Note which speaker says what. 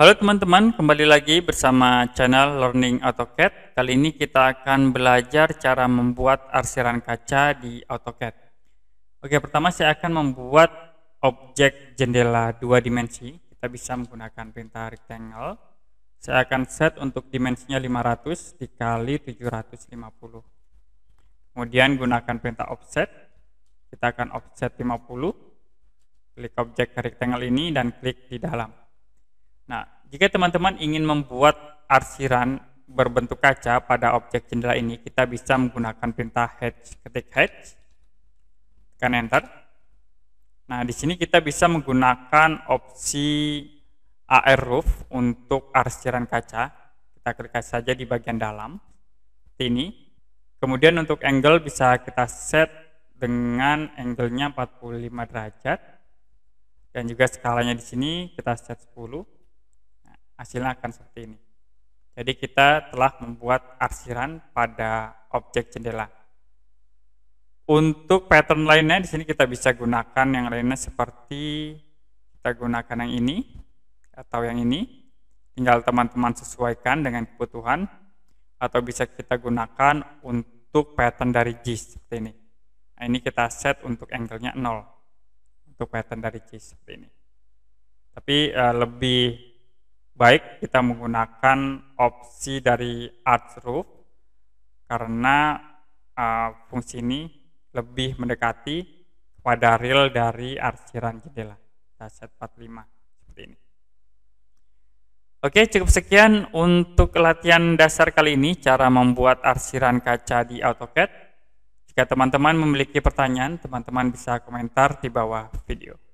Speaker 1: Halo teman-teman, kembali lagi bersama channel Learning AutoCAD. Kali ini kita akan belajar cara membuat arsiran kaca di AutoCAD. Oke, pertama saya akan membuat objek jendela dua dimensi. Kita bisa menggunakan perintah rectangle. Saya akan set untuk dimensinya 500 dikali 750. Kemudian gunakan perintah offset. Kita akan offset 50. Klik objek rectangle ini dan klik di dalam. Nah, jika teman-teman ingin membuat arsiran berbentuk kaca pada objek jendela ini, kita bisa menggunakan perintah hatch. Ketik hatch, tekan enter. Nah, di sini kita bisa menggunakan opsi AR roof untuk arsiran kaca. Kita klik saja di bagian dalam. ini. Kemudian untuk angle bisa kita set dengan angle-nya 45 derajat dan juga skalanya di sini kita set 10 hasilnya akan seperti ini. Jadi kita telah membuat arsiran pada objek jendela. Untuk pattern lainnya di sini kita bisa gunakan yang lainnya seperti kita gunakan yang ini atau yang ini. Tinggal teman-teman sesuaikan dengan kebutuhan atau bisa kita gunakan untuk pattern dari G seperti ini. Nah, ini kita set untuk angle-nya 0 untuk pattern dari G seperti ini. Tapi uh, lebih baik kita menggunakan opsi dari arch roof karena uh, fungsi ini lebih mendekati pada real dari arsiran jendela set 45 seperti ini Oke cukup sekian untuk latihan dasar kali ini cara membuat arsiran kaca di AutoCAD jika teman-teman memiliki pertanyaan teman-teman bisa komentar di bawah video